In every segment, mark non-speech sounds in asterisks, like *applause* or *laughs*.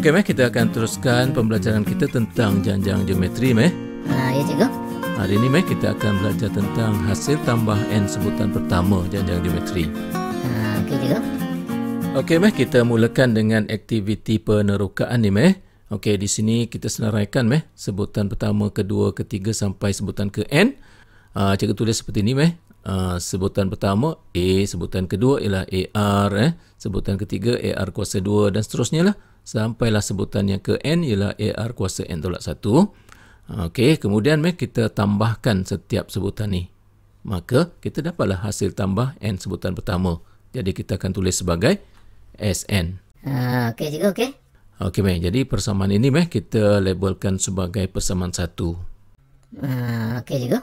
Okey, meh kita akan teruskan pembelajaran kita tentang janjang geometri, meh. Ha, ya cikgu. Hari ini meh kita akan belajar tentang hasil tambah n sebutan pertama janjang geometri. Ha, okey cikgu. Okey, meh kita mulakan dengan aktiviti penerokaan ni, meh. Okey, di sini kita senaraikan meh sebutan pertama, kedua, ketiga sampai sebutan ke n. Ah, cikgu tulis seperti ini, meh. Uh, sebutan pertama A, sebutan kedua ialah AR eh. Sebutan ketiga AR kuasa 2 dan seterusnya lah sampailah sebutan yang ke N ialah AR kuasa N tolak 1. Okey, kemudian meh kita tambahkan setiap sebutan ni. Maka kita dapatlah hasil tambah N sebutan pertama. Jadi kita akan tulis sebagai SN. Ah, ha, okey juga okey. Okey meh, jadi persamaan ini meh kita labelkan sebagai persamaan 1. Ah, ha, okey juga.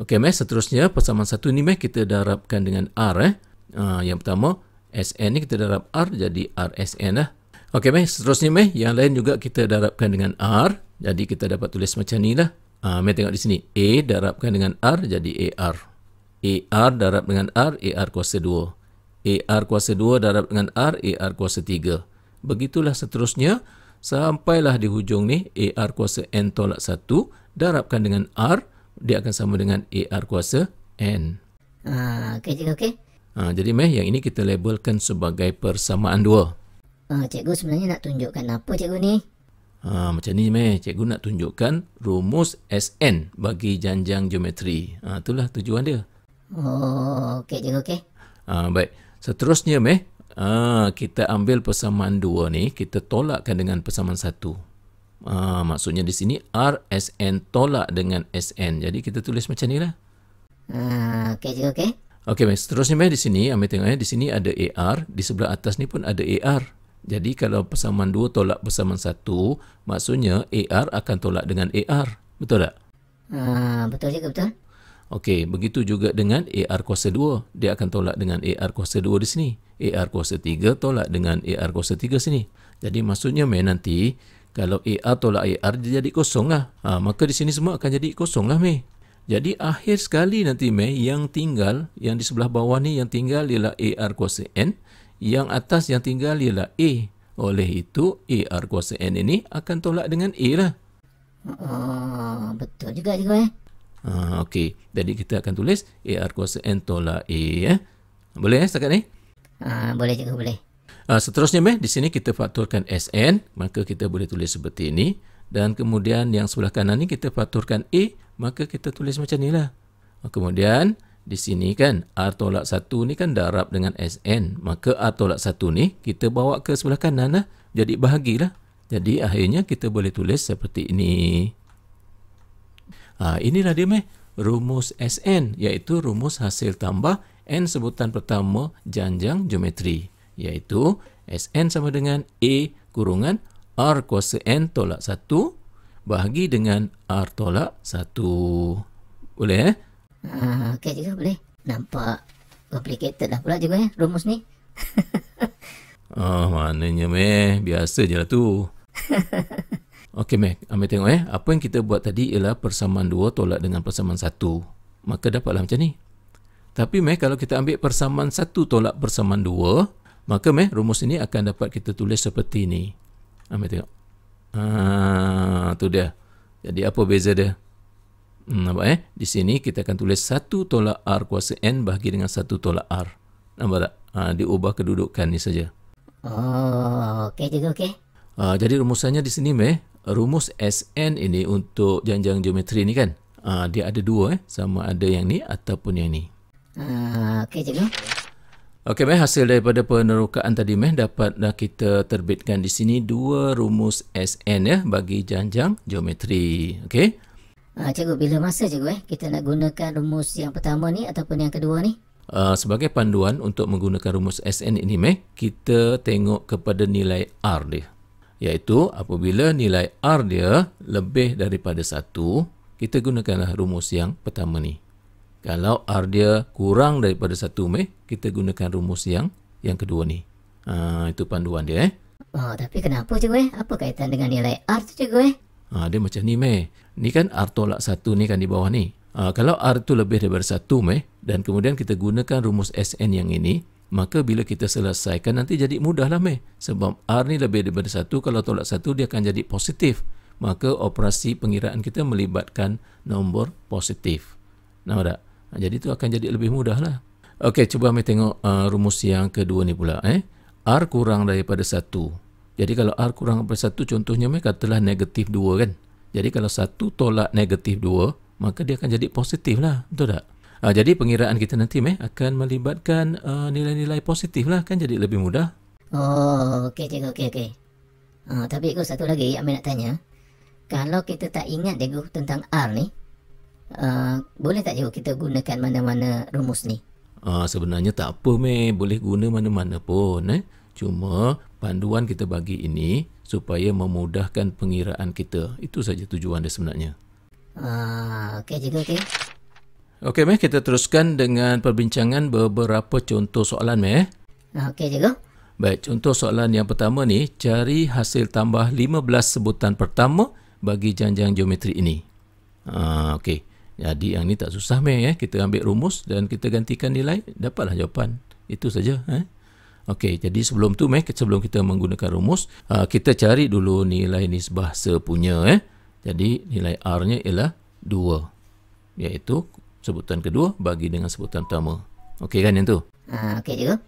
Okey meh, seterusnya persamaan 1 ini meh kita darabkan dengan R eh. Ah, yang pertama SN ni kita darab R jadi RSN lah. Eh. Okey, meh. Seterusnya, meh. Yang lain juga kita darabkan dengan R. Jadi, kita dapat tulis macam ni lah. Uh, meh tengok di sini. A darabkan dengan R jadi AR. AR darab dengan R, AR kuasa 2. AR kuasa 2 darab dengan R, AR kuasa 3. Begitulah seterusnya. Sampailah di hujung ni, AR kuasa N tolak 1 darabkan dengan R. Dia akan sama dengan AR kuasa N. Uh, ah, okay, okay. Uh, ah, jadi, meh. Yang ini kita labelkan sebagai persamaan dua. Uh, cikgu sebenarnya nak tunjukkan apa cikgu ni? Ha, macam ni meh, cikgu nak tunjukkan rumus SN bagi janjang geometri. Ha, itulah tujuan dia. Oh, okey cikgu, okey. Ha, baik, seterusnya meh, ha, kita ambil persamaan dua ni, kita tolakkan dengan persamaan satu. Ha, maksudnya di sini RSN tolak dengan SN. Jadi kita tulis macam ni lah. Ha, okey cikgu, okey. Okey, seterusnya meh di sini, ambil tengok eh, di sini ada AR, di sebelah atas ni pun ada AR. Jadi kalau persamaan dua tolak persamaan satu, maksudnya AR akan tolak dengan AR. Betul tak? Uh, betul juga, betul. Okey, begitu juga dengan AR kuasa dua, Dia akan tolak dengan AR kuasa dua di sini. AR kuasa tiga tolak dengan AR kuasa tiga sini. Jadi maksudnya main nanti, kalau AR tolak AR, dia jadi kosong lah. Ha, maka di sini semua akan jadi kosong lah, May. Jadi akhir sekali nanti, May, yang tinggal, yang di sebelah bawah ni, yang tinggal ialah AR kuasa N yang atas yang tinggal ialah A. Oleh itu, AR kuasa N ini akan tolak dengan A lah. Oh, betul juga juga. eh. Ha, Okey, jadi kita akan tulis AR kuasa N tolak A eh. Boleh eh setakat ni? Ha, boleh juga boleh. Ha, seterusnya meh, di sini kita fakturkan SN, maka kita boleh tulis seperti ini. Dan kemudian yang sebelah kanan ni kita fakturkan A, maka kita tulis macam ni lah. Kemudian, di sini kan R tolak 1 ni kan darab dengan SN. Maka R tolak 1 ni kita bawa ke sebelah kanan lah. Jadi bahagilah. Jadi akhirnya kita boleh tulis seperti ini. Ha, inilah dia meh. Rumus SN iaitu rumus hasil tambah N sebutan pertama janjang geometri. Iaitu SN sama dengan A kurungan R kuasa N tolak 1 bahagi dengan R tolak 1. Boleh eh? Ah, okay juga boleh. Nampak complicated dah pula juga ya rumus ni. oh, *laughs* maknanya meh, biasa je lah tu. *laughs* Okey meh, ambil tengok eh. Apa yang kita buat tadi ialah persamaan dua tolak dengan persamaan satu Maka dapatlah macam ni. Tapi meh, kalau kita ambil persamaan satu tolak persamaan dua maka meh, rumus ini akan dapat kita tulis seperti ni. Ambil tengok. Ah, tu dia. Jadi apa beza dia? Nampak hmm, eh? Di sini kita akan tulis 1 tolak R kuasa N bahagi dengan 1 tolak R. Nampak tak? Ha, diubah kedudukan ni saja. Oh, okey juga okey. Ha, jadi rumusannya di sini meh. Rumus SN ini untuk janjang geometri ni kan. Ha, dia ada dua eh. Sama ada yang ni ataupun yang ni. Uh, okey juga. Okey meh. Hasil daripada penerokaan tadi meh. Dapat kita terbitkan di sini dua rumus SN ya. Bagi janjang geometri. Okey. Uh, cikgu, bila masa cikgu eh kita nak gunakan rumus yang pertama ni ataupun yang kedua ni? Uh, sebagai panduan untuk menggunakan rumus SN ini meh, kita tengok kepada nilai R dia. Iaitu apabila nilai R dia lebih daripada 1, kita gunakanlah rumus yang pertama ni. Kalau R dia kurang daripada 1 meh, kita gunakan rumus yang yang kedua ni. Uh, itu panduan dia eh. Oh, tapi kenapa cikgu eh? Apa kaitan dengan nilai R tu cikgu eh? Uh, dia macam ni meh ni kan R tolak 1 ni kan di bawah ni. Uh, kalau R tu lebih daripada 1 meh dan kemudian kita gunakan rumus SN yang ini, maka bila kita selesaikan nanti jadi mudah lah meh. Sebab R ni lebih daripada 1, kalau tolak 1 dia akan jadi positif. Maka operasi pengiraan kita melibatkan nombor positif. Nampak tak? Ah, jadi tu akan jadi lebih mudah lah. Okey, cuba kami tengok uh, rumus yang kedua ni pula. Eh? R kurang daripada 1. Jadi kalau R kurang daripada 1, contohnya kami katalah negatif 2 kan? Jadi kalau satu tolak negatif dua, maka dia akan jadi positif lah. Betul tak? Ha, jadi pengiraan kita nanti meh akan melibatkan uh, nilai-nilai positif lah kan jadi lebih mudah. Oh, okey cikgu, okey, okey. Ha, tapi ikut satu lagi yang nak tanya. Kalau kita tak ingat cikgu tentang R ni, uh, boleh tak cikgu kita gunakan mana-mana rumus ni? Ha, sebenarnya tak apa meh, boleh guna mana-mana pun. Eh? Cuma panduan kita bagi ini supaya memudahkan pengiraan kita. Itu saja tujuan dia sebenarnya. Ah, okey juga okey. Okey meh, kita teruskan dengan perbincangan beberapa contoh soalan meh. Ah, okey juga. Baik, contoh soalan yang pertama ni, cari hasil tambah 15 sebutan pertama bagi janjang geometri ini. Ah, okey. Jadi yang ni tak susah meh ya. Kita ambil rumus dan kita gantikan nilai, dapatlah jawapan. Itu saja. Eh? Okey, jadi sebelum tu meh sebelum kita menggunakan rumus, ah, kita cari dulu nilai nisbah sepunya eh. Jadi nilai R-nya ialah 2 yaitu sebutan kedua bagi dengan sebutan pertama. Okey kan yang tu? Ah, uh, okey juga.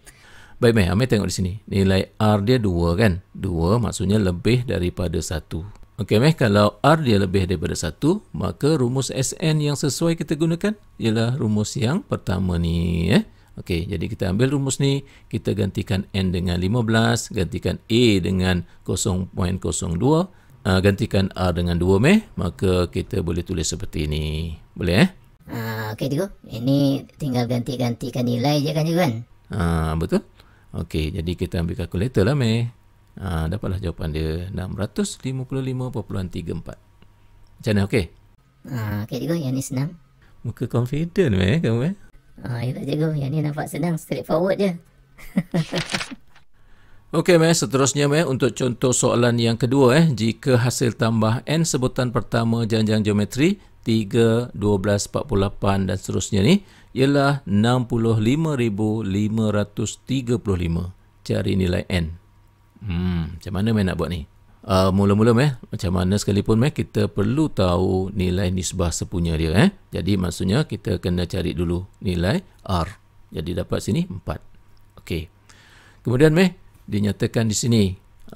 Baik meh, ambil tengok di sini. Nilai R dia 2 kan? 2 maksudnya lebih daripada 1. Okey meh kalau R dia lebih daripada 1 maka rumus SN yang sesuai kita gunakan ialah rumus yang pertama ni eh Okey, jadi kita ambil rumus ni, kita gantikan N dengan 15, gantikan A dengan 0.02, ah, gantikan R dengan 2 meh, maka kita boleh tulis seperti ini. Boleh eh? Uh, Okey, cikgu. Ini tinggal ganti-gantikan nilai je kan, cikgu kan? Uh, betul. Okey, jadi kita ambil kalkulator lah meh. Uh, dapatlah jawapan dia 655.34. Macam mana? Okey? Uh, Okey, cikgu. Yang ni senang. Muka confident meh kamu eh? Oh, ya tak cikgu. Yang ni nampak senang. Straightforward je. *laughs* Okey, meh, Seterusnya, meh Untuk contoh soalan yang kedua, eh. Jika hasil tambah N sebutan pertama janjang geometri, 3, 12, 48 dan seterusnya ni, ialah 65,535. Cari nilai N. Hmm, macam mana Mes nak buat ni? uh, mula-mula meh macam mana sekalipun meh kita perlu tahu nilai nisbah sepunya dia eh. Jadi maksudnya kita kena cari dulu nilai R. Jadi dapat sini 4. Okey. Kemudian meh dinyatakan di sini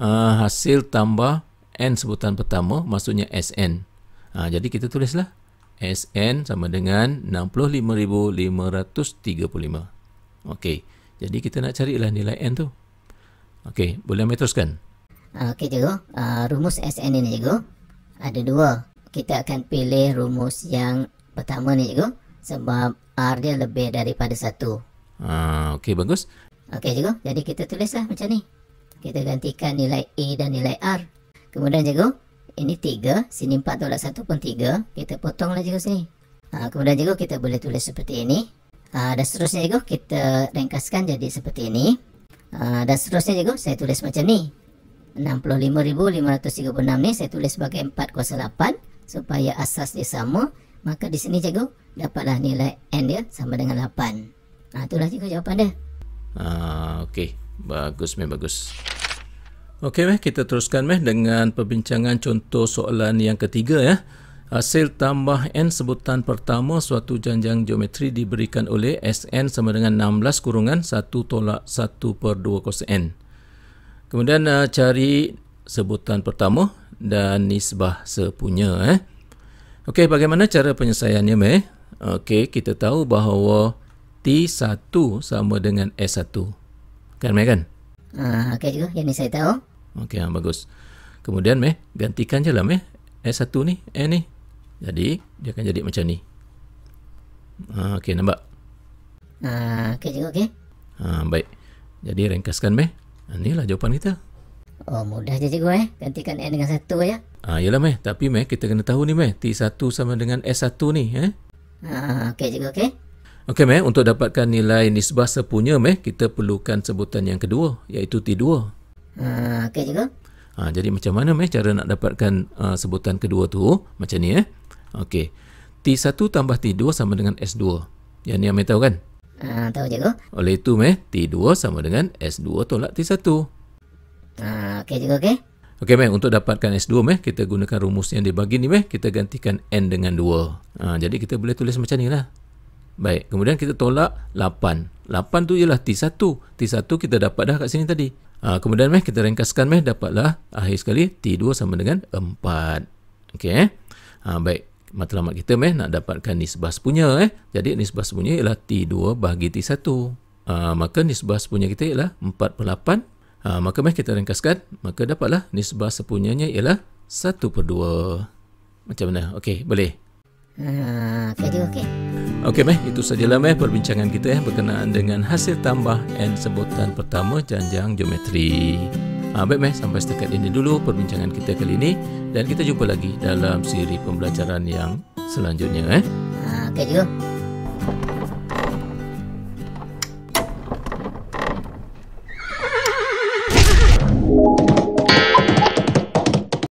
uh, hasil tambah n sebutan pertama maksudnya SN. Uh, jadi kita tulislah SN sama dengan 65535. Okey. Jadi kita nak carilah nilai n tu. Okey, boleh meh teruskan? Ah, okey cikgu, uh, rumus SN ini cikgu ada dua. Kita akan pilih rumus yang pertama ni cikgu sebab R dia lebih daripada satu. Ah, okey bagus. Okey cikgu, jadi kita tulislah macam ni. Kita gantikan nilai A dan nilai R. Kemudian cikgu, ini 3, sini 4 tolak 1 pun 3. Kita potonglah cikgu sini. Ah, kemudian cikgu, kita boleh tulis seperti ini. Ah, dan seterusnya cikgu, kita ringkaskan jadi seperti ini. Ah, dan seterusnya cikgu, saya tulis macam ni. 65536 ni saya tulis sebagai 4 supaya asas dia sama maka di sini cikgu dapatlah nilai n dia sama dengan 8 ha, ah, itulah cikgu jawapan dia ah, ok bagus meh bagus ok meh kita teruskan meh dengan perbincangan contoh soalan yang ketiga ya Hasil tambah N sebutan pertama suatu janjang geometri diberikan oleh Sn sama dengan 16 kurungan 1 tolak 1 per 2 kos N. Kemudian uh, cari sebutan pertama dan nisbah sepunya eh. Okey, bagaimana cara penyelesaiannya meh? Okey, kita tahu bahawa T1 sama dengan S1. Kan meh kan? Uh, okey juga, yang ni saya tahu. Okey, uh, bagus. Kemudian meh, gantikan je lah meh. S1 ni, N e ni. Jadi, dia akan jadi macam ni. Uh, okey, nampak? Uh, okey juga, okey. Ah, baik. Jadi, ringkaskan meh. Inilah jawapan kita. Oh, mudah je cikgu eh. Gantikan N dengan satu aja. Ah, ha, yalah meh, tapi meh kita kena tahu ni meh, T1 sama dengan S1 ni, eh. Ah, ha, okey cikgu, okey. Okey meh, untuk dapatkan nilai nisbah sepunya meh, kita perlukan sebutan yang kedua iaitu T2. Ah, ha, okey cikgu. ha, jadi macam mana meh cara nak dapatkan uh, sebutan kedua tu? Macam ni eh. Okey. T1 tambah T2 sama dengan S2. Yang ni ame tahu kan? Ha, tahu cikgu? Oleh itu meh, T2 sama dengan S2 tolak T1. Ha, ah, okey cikgu, okey? Okey meh, untuk dapatkan S2 meh, kita gunakan rumus yang dibagi ni meh, kita gantikan N dengan 2. Ha, ah, jadi kita boleh tulis macam ni lah. Baik, kemudian kita tolak 8. 8 tu ialah T1. T1 kita dapat dah kat sini tadi. Ha, kemudian meh, kita ringkaskan meh, dapatlah akhir sekali T2 sama dengan 4. Okey eh? Ha, baik, matlamat kita meh nak dapatkan nisbah sepunya eh. Jadi nisbah sepunya ialah T2 bahagi T1. Uh, ha, maka nisbah sepunya kita ialah 4 per 8. Uh, maka meh kita ringkaskan. Maka dapatlah nisbah sepunyanya ialah 1 per 2. Macam mana? Okey, boleh. Uh, ah, okay, Okey Okay, meh, itu sajalah meh perbincangan kita eh berkenaan dengan hasil tambah and sebutan pertama janjang geometri. Hmm. Ha, baik meh, sampai setakat ini dulu perbincangan kita kali ini dan kita jumpa lagi dalam siri pembelajaran yang selanjutnya eh. Ha, ah, okay, juga.